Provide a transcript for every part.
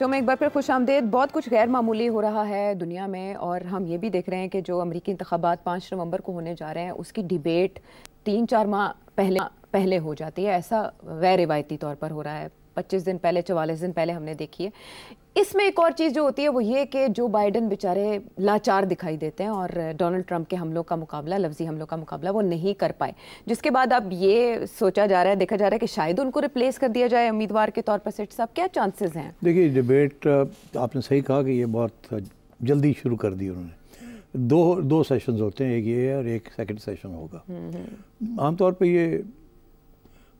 Show में एक बार फिर खुश आमदेद बहुत कुछ गैर मामूली हो रहा है दुनिया में और हम ये भी देख रहे हैं कि जो अमरीकी इंतबात पाँच नवंबर को होने जा रहे हैं उसकी डिबेट तीन चार माह पहले पहले हो जाती है ऐसा गैर रिवायती तौर पर हो रहा है 25 दिन पहले चवालीस दिन पहले हमने देखी है इसमें एक और चीज़ जो होती है वो ये कि जो बाइडन बेचारे लाचार दिखाई देते हैं और डोनाल्ड ट्रंप के हमलों का मुकाबला लफ्जी हमलों का मुकाबला वो नहीं कर पाए जिसके बाद अब ये सोचा जा रहा है देखा जा रहा है कि शायद उनको रिप्लेस कर दिया जाए उम्मीदवार के तौर पर सेठ साहब क्या चांसेज हैं देखिए डिबेट आपने सही कहा कि ये बहुत जल्दी शुरू कर दी उन्होंने दो दो सेशंस होते हैं एक ये और एक सेकंड सेशन होगा हम्म, हम्म। आमतौर पे ये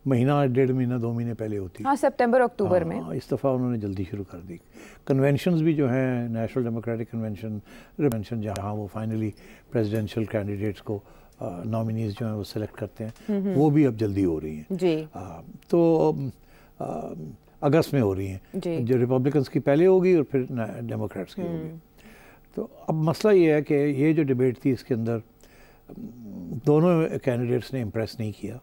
महीना डेढ़ महीना दो महीने पहले होती है हाँ, सितंबर अक्टूबर में हाँ, इस दफ़ा उन्होंने जल्दी शुरू कर दी कन्वेंशन भी जो हैं नेशनल डेमोक्रेटिक कन्वेंशन कन्वेंशन जहाँ वो फाइनली प्रेसिडेंशियल कैंडिडेट्स को नॉमिनीज जो हैं वो सेलेक्ट करते हैं हम्म, हम्म। वो भी अब जल्दी हो रही हैं तो आ, अगस्त में हो रही हैं जो रिपब्लिकन्स की पहले होगी और फिर डेमोक्रेट्स की होगी हम्म। तो अब मसला ये है कि ये जो डिबेट थी इसके अंदर दोनों कैंडिडेट्स ने इम्प्रेस नहीं किया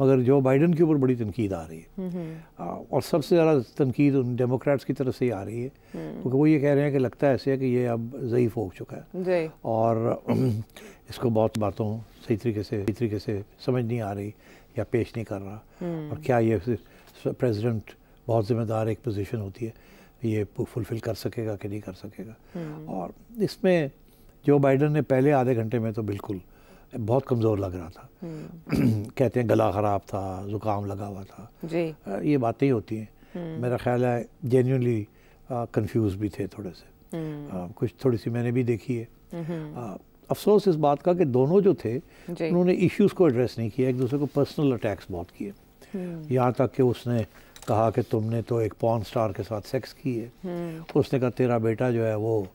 मगर जो बाइडन के ऊपर बड़ी तनकीद आ रही है हम्म, हम्म। और सबसे ज़्यादा तनकीद उन डेमोक्रेट्स की तरफ से ही आ रही है हम्म। क्योंकि वो ये कह रहे हैं कि लगता है ऐसे है कि ये अब ज़यीफ़ हो चुका है और इसको बहुत बातों सही तरीके से सही तरीके से समझ नहीं आ रही या पेश नहीं कर रहा और क्या ये प्रेजिडेंट बहुत ज़िम्मेदार एक पोजिशन होती है ये फुलफ़िल कर सकेगा कि नहीं कर सकेगा और इसमें जो बाइडन ने पहले आधे घंटे में तो बिल्कुल बहुत कमज़ोर लग रहा था हम्म। कहते हैं गला ख़राब था ज़ुकाम लगा हुआ था जी ये बातें ही होती हैं हम्म। मेरा ख्याल है जेन्यूनली कंफ्यूज भी थे थोड़े से आ, हम्म। कुछ थोड़ी सी मैंने भी देखी है आ, अफसोस इस बात का कि दोनों जो थे उन्होंने इश्यूज को एड्रेस नहीं किया एक दूसरे को पर्सनल अटैक्स बहुत किए यहाँ तक कि उसने कहा कि तुमने तो एक पॉन स्टार के साथ सेक्स की है उसने कहा तेरा बेटा जो है वो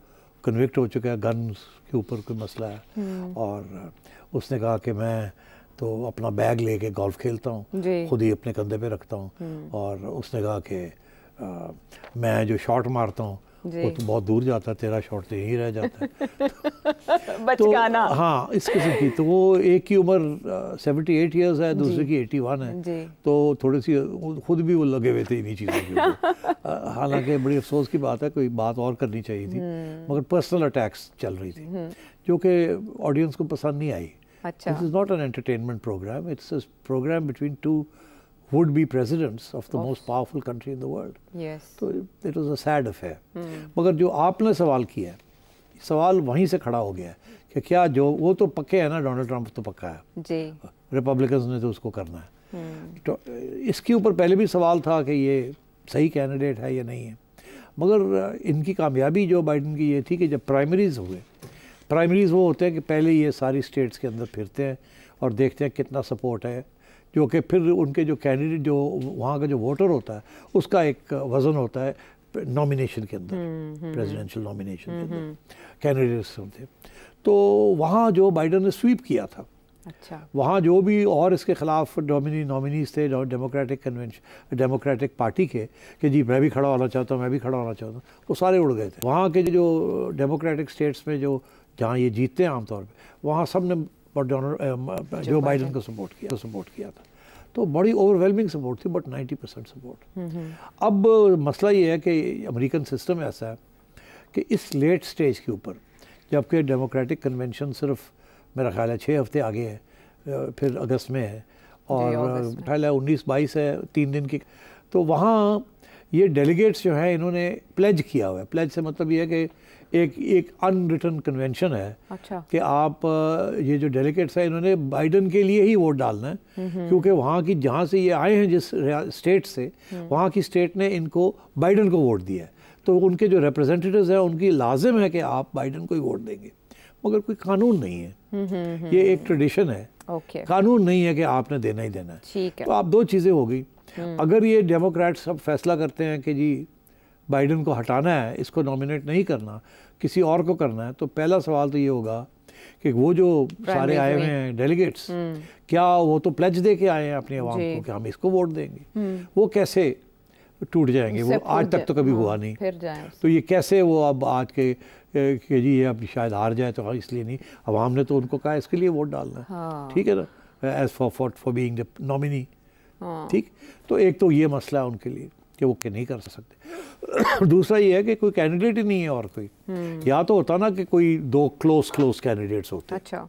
कन्विक्ट हो चुका है गन्स के ऊपर कोई मसला है और उसने कहा कि मैं तो अपना बैग लेके गोल्फ खेलता हूँ खुद ही अपने कंधे पे रखता हूँ हम्म। और उसने कहा कि मैं जो शॉट मारता हूँ वो तो बहुत दूर जाता है तेरा शॉट तो यहीं रह जाता है बचकाना तो, हाँ इस किस्म की तो वो एक की उम्र सेवेंटी एट ईयर्स है दूसरे की एटी वन है तो थोड़ी सी खुद भी वो लगे हुए थे इन्हीं चीज़ों के हालांकि बड़ी अफसोस की बात है कोई बात और करनी चाहिए थी हम्म। मगर पर्सनल अटैक्स चल रही थी हम्म। जो कि ऑडियंस को पसंद नहीं आई अच्छा this is not an entertainment programme it's a programme between two would be presidents of the most powerful country in the world yes तो it was a sad affair मगर जो आपने सवाल किया है सवाल वहीं से खड़ा हो गया है कि क्या जो वो तो पक्के है ना डोनाल्ड ट्रंप तो पक्का है जी रिपब्लिकन ने तो उसको करना है hmm. तो इसके ऊपर पहले भी सवाल था कि ये सही कैंडिडेट है या नहीं है मगर इनकी कामयाबी जो बाइडन की ये थी कि जब प्राइमरीज हुए प्राइमरीज़ वो होते हैं कि पहले ये सारी स्टेट्स के अंदर फिरते हैं और देखते हैं कितना सपोर्ट है जो कि फिर उनके जो कैंडिडेट जो वहाँ का जो वोटर होता है उसका एक वज़न होता है नॉमिनेशन के अंदर प्रेसिडेंशियल हम्म, नॉमिनेशन हम्म, हम्म। के अंदर कैंडिडेट्स होते तो वहाँ जो बाइडन ने स्वीप किया था अच्छा वहाँ जो भी और इसके खिलाफ डोमिनी नॉमिनीज थे डेमोक्रेटिक कन्वेंशन डेमोक्रेटिक पार्टी के कि जी मैं भी खड़ा होना चाहता हूँ मैं भी खड़ा होना चाहता हूँ वो सारे उड़ गए थे वहाँ के जो डेमोक्रेटिक स्टेट्स में जो जहाँ ये जीतते हैं आमतौर पर वहाँ सब ने जो बाइडन को सपोर्ट किया सपोर्ट किया था तो बड़ी ओवरवेलमिंग सपोर्ट थी बट 90 परसेंट सपोर्ट अब मसला ये है कि अमेरिकन सिस्टम ऐसा है कि इस लेट स्टेज के ऊपर जबकि डेमोक्रेटिक कन्वेंशन सिर्फ मेरा ख्याल है छः हफ्ते आगे है फिर अगस्त में है और ख्याल है उन्नीस बाईस है तीन दिन की तो वहाँ ये डेलीगेट्स जो हैं इन्होंने प्लेज किया हुआ है प्लेज से मतलब ये है कि एक एक अनरिटन कन्वेंशन है अच्छा। कि आप ये जो डेलीगेट्स हैं इन्होंने बाइडन के लिए ही वोट डालना है क्योंकि वहाँ की जहाँ से ये आए हैं जिस स्टेट से हम्म। वहाँ की स्टेट ने इनको बाइडन को वोट दिया है तो उनके जो रिप्रेजेंटेटिव्स हैं उनकी लाजिम है कि आप बाइडन को ही वोट देंगे मगर कोई कानून नहीं है ये एक ट्रेडिशन है कानून नहीं है कि आपने देना ही देना है, तो आप दो चीज़ें हो गई हम्म। अगर ये डेमोक्रेट्स सब फैसला करते हैं कि जी बाइडन को हटाना है इसको नॉमिनेट नहीं करना किसी और को करना है तो पहला सवाल तो ये होगा कि वो जो सारे आए हुए हैं डेलीगेट्स हम्म। क्या वो तो प्लेज दे के आए हैं अपने आवाम को कि हम इसको वोट देंगे हम्म। वो कैसे टूट जाएंगे वो आज तक तो कभी हाँ, हुआ नहीं तो ये कैसे वो अब आज के कि जी ये अब शायद हार जाए तो इसलिए नहीं अवाम ने तो उनको कहा इसके लिए वोट डालना है हाँ। ठीक है ना as for for for nominee ठीक तो एक तो ये मसला है उनके लिए कि वो नहीं कर सकते दूसरा ये है कि कोई कैंडिडेट ही नहीं है और कोई हम्म। या तो होता ना कि कोई दो क्लोज क्लोज कैंडिडेट्स होते अच्छा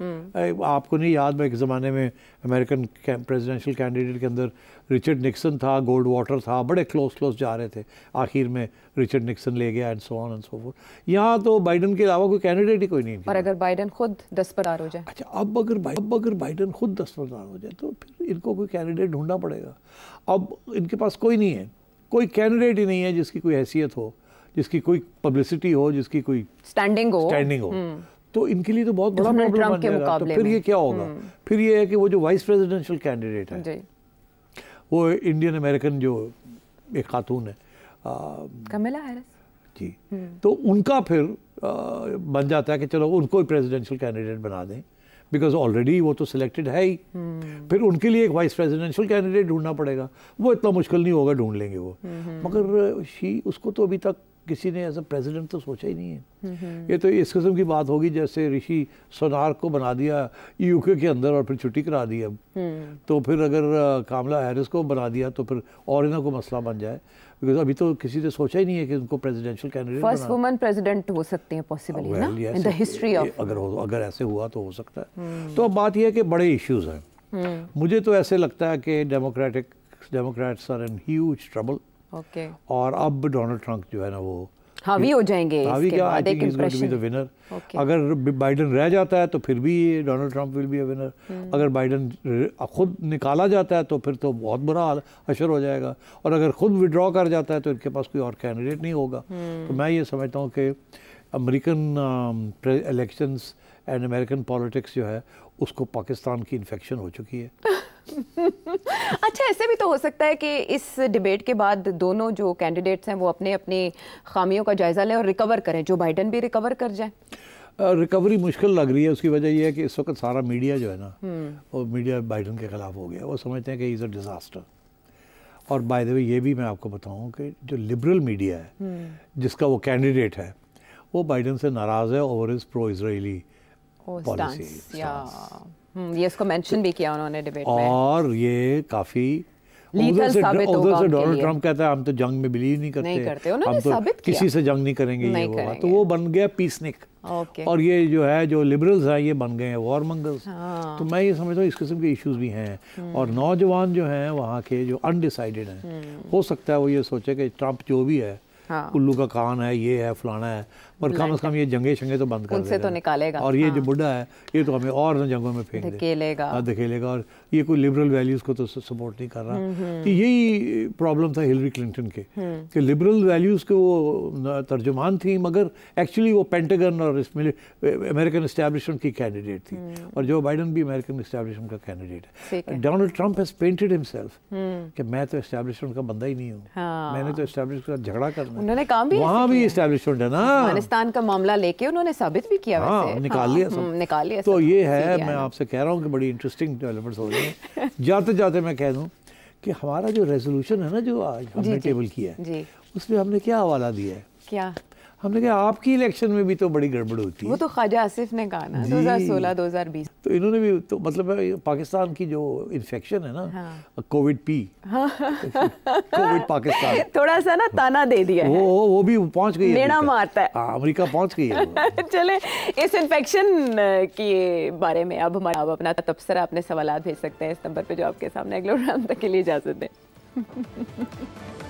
हम्म। आपको नहीं याद मैं एक ज़माने में अमेरिकन प्रेसिडेंशियल कैंडिडेट के अंदर रिचर्ड निक्सन था गोल्ड वाटर था बड़े क्लोज क्लोज जा रहे थे आखिर में रिचर्ड निक्सन ले गया and so on and so forth यहाँ तो बाइडन के अलावा कोई कैंडिडेट ही कोई नहीं और अगर बाइडन खुद दस्तबरदार हो जाए अच्छा अब अगर अब अगर बाइडन खुद दस्तबरदार हो जाए तो फिर इनको कोई कैंडिडेट ढूंढना पड़ेगा अब इनके पास कोई नहीं है कोई कैंडिडेट ही नहीं है जिसकी कोई हैसियत हो जिसकी कोई पब्लिसिटी हो जिसकी कोई स्टैंडिंग हो स्टैंडिंग हो हम्म। तो इनके लिए तो बहुत बड़ा प्रॉब्लम बन जाएगा तो फिर ये क्या होगा हम्म। फिर ये है कि वो जो वाइस प्रेसिडेंशियल कैंडिडेट है वो इंडियन अमेरिकन जो एक खातून है कमला हैरिस जी हम्म। तो उनका फिर बन जाता है कि चलो उनको ही प्रेसिडेंशियल कैंडिडेट बना दें बिकॉज ऑलरेडी वो तो सिलेक्टेड है ही हम्म। फिर उनके लिए एक वाइस प्रेजिडेंशियल कैंडिडेट ढूंढना पड़ेगा वो इतना मुश्किल नहीं होगा ढूंढ लेंगे वो हम्म, हम्म। मगर शी उसको तो अभी तक किसी ने एज अ प्रेसिडेंट तो सोचा ही नहीं है ये तो इस किस्म की बात होगी जैसे ऋषि सोनार को बना दिया यूके के अंदर और फिर छुट्टी करा दी अब हम्म। तो फिर अगर कामला हैरिस को बना दिया तो फिर और इन्हों को मसला बन जाए बिकॉज अभी तो किसी ने सोचा ही नहीं है कि उनको presidential candidate first woman president हो सकते हैं पॉसिबली ना इन द हिस्ट्री ऑफ अगर अगर ऐसे हुआ तो हो सकता है हम्म। तो अब बात यह है कि बड़े इश्यूज हैं हम्म। मुझे तो ऐसे लगता है कि Democratic Democrats are in huge trouble okay और अब डोनाल्ड ट्रंप जो है ना वो हावी हो जाएंगे हावी क्या आई बी द विनर अगर बाइडन रह जाता है तो फिर भी Donald Trump will be a winner अगर बाइडन खुद निकाला जाता है तो फिर तो बहुत बुरा हाल अशर हो जाएगा और अगर खुद विड्रॉ कर जाता है तो इनके पास कोई और कैंडिडेट नहीं होगा hmm. तो मैं ये समझता हूँ कि American elections and American politics जो है उसको पाकिस्तान की इन्फेक्शन हो चुकी है अच्छा ऐसे भी तो हो सकता है कि इस डिबेट के बाद दोनों जो कैंडिडेट्स हैं वो अपने अपनी खामियों का जायज़ा लें और रिकवर करें जो बाइडन भी रिकवर कर जाए रिकवरी मुश्किल लग रही है उसकी वजह यह है कि इस वक्त सारा मीडिया जो है ना हम्म। वो मीडिया बाइडन के ख़िलाफ़ हो गया वो समझते हैं कि इज़ अ डिज़ास्टर और बाय द वे ये भी मैं आपको बताऊं कि जो लिबरल मीडिया है हम्म। जिसका वो कैंडिडेट है वो बाइडन से नाराज़ है over his pro Israeli policy hmm, ये इसको मेंशन भी किया उन्होंने डिबेट में और ये काफी उधर से उधर से डोनाल्ड कहता है हम तो जंग में बिलीव नहीं करते नहीं करते हम तो किसी से जंग नहीं करेंगे नहीं ये तो करेंगे। तो वो बन गया पीसनिक और ये जो है जो लिबरल्स हैं ये बन गए हैं वॉर मंगल्स हाँ। तो मैं ये समझता हूँ इस किस्म के इश्यूज भी हैं हम्म। और नौजवान जो हैं वहाँ के जो अनडिसाइडेड हैं हम्म। हो सकता है वो ये सोचे कि ट्रम्प जो भी है हाँ। कुल्लू का कान है ये है फलाना है पर कम से कम ये जंगे शंगे तो बंद कर उनसे तो निकालेगा और ये हाँ। जो बुढ़ा है ये तो हमें और जंगों में फेंक धकेलेगा हाँ, धकेलेगा और ये कोई लिबरल वैल्यूज़ को तो सपोर्ट नहीं कर रहा हम्म, हम्म। तो यही प्रॉब्लम था हिलरी क्लिंटन के हम्म। कि लिबरल वैल्यूज़ के वो तर्जुमान थी मगर एक्चुअली वो पेंटेगन और इसमें अमेरिकन इस्टेब्लिशमेंट की कैंडिडेट थी और जो बाइडन भी अमेरिकन इस्टेब्लिशमेंट का कैंडिडेट है Donald Trump has painted himself कि मैं तो इस्टेब्लिशमेंट का बंदा ही नहीं हूँ हाँ। मैंने तो इस्टेब्लिश का झगड़ा करना उन्होंने काम भी वहाँ भी इस्टेब्लिशमेंट है ना पाकिस्तान का मामला लेके उन्होंने साबित भी किया हाँ, वैसे निकाल हाँ, लिया हाँ, निकाल लिया तो ये है मैं आपसे कह रहा हूँ कि बड़ी इंटरेस्टिंग डेवलपमेंट हो रही है जाते जाते मैं कह दूँ कि हमारा जो रेजोल्यूशन है ना जो आज हमने टेबल किया है उसमें हमने क्या हवाला दिया है क्या हमने कहा आपकी इलेक्शन में भी तो बड़ी गड़बड़ होती है वो तो ख्वाजा आसिफ ने कहा ना 2016 2020 तो इन्होंने भी तो मतलब पाकिस्तान की जो इन्फेक्शन है ना कोविड पी कोविड पाकिस्तान थोड़ा सा ना ताना दे दिया वो है। वो भी पहुंच गई लेना मारता है हाँ, अमेरिका पहुंच गई है चले इस इन्फेक्शन के बारे में अब हमारा आप अपना तबसरा अपने सवाल भेज सकते हैं इस नंबर पर जो आपके सामने अगले राम तक के लिए इजाजत दें